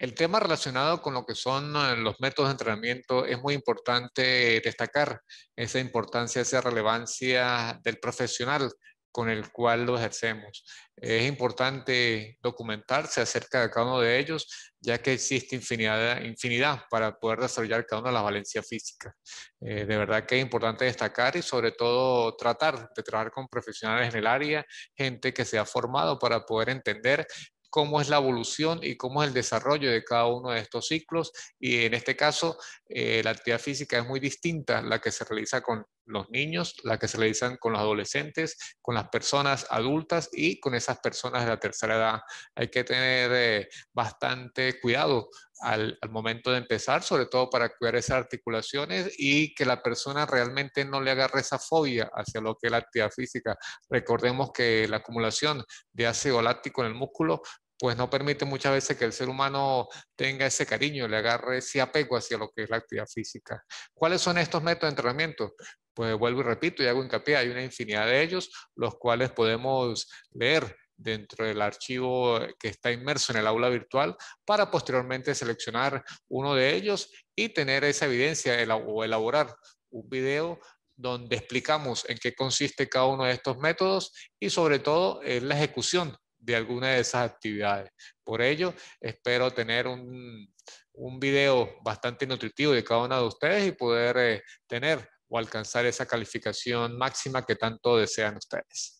El tema relacionado con lo que son eh, los métodos de entrenamiento es muy importante destacar esa importancia, esa relevancia del profesional con el cual lo ejercemos. Es importante documentarse acerca de cada uno de ellos, ya que existe infinidad, infinidad para poder desarrollar cada una de las valencias físicas. Eh, de verdad que es importante destacar y sobre todo tratar de trabajar con profesionales en el área, gente que se ha formado para poder entender cómo es la evolución y cómo es el desarrollo de cada uno de estos ciclos. Y en este caso, eh, la actividad física es muy distinta la que se realiza con los niños, la que se realizan con los adolescentes, con las personas adultas y con esas personas de la tercera edad. Hay que tener eh, bastante cuidado al, al, momento de empezar, sobre todo para cuidar esas articulaciones y que la persona realmente no le agarre esa fobia hacia lo que es la actividad física. Recordemos que la acumulación de ácido láctico en el músculo pues no permite muchas veces que el ser humano tenga ese cariño, le agarre ese apego hacia lo que es la actividad física. ¿Cuáles son estos métodos de entrenamiento? pues vuelvo y repito y hago hincapié, hay una infinidad de ellos, los cuales podemos leer dentro del archivo que está inmerso en el aula virtual para posteriormente seleccionar uno de ellos y tener esa evidencia o elaborar un video donde explicamos en qué consiste cada uno de estos métodos y sobre todo en la ejecución de alguna de esas actividades. Por ello, espero tener un, un video bastante nutritivo de cada uno de ustedes y poder eh, tener o alcanzar esa calificación máxima que tanto desean ustedes.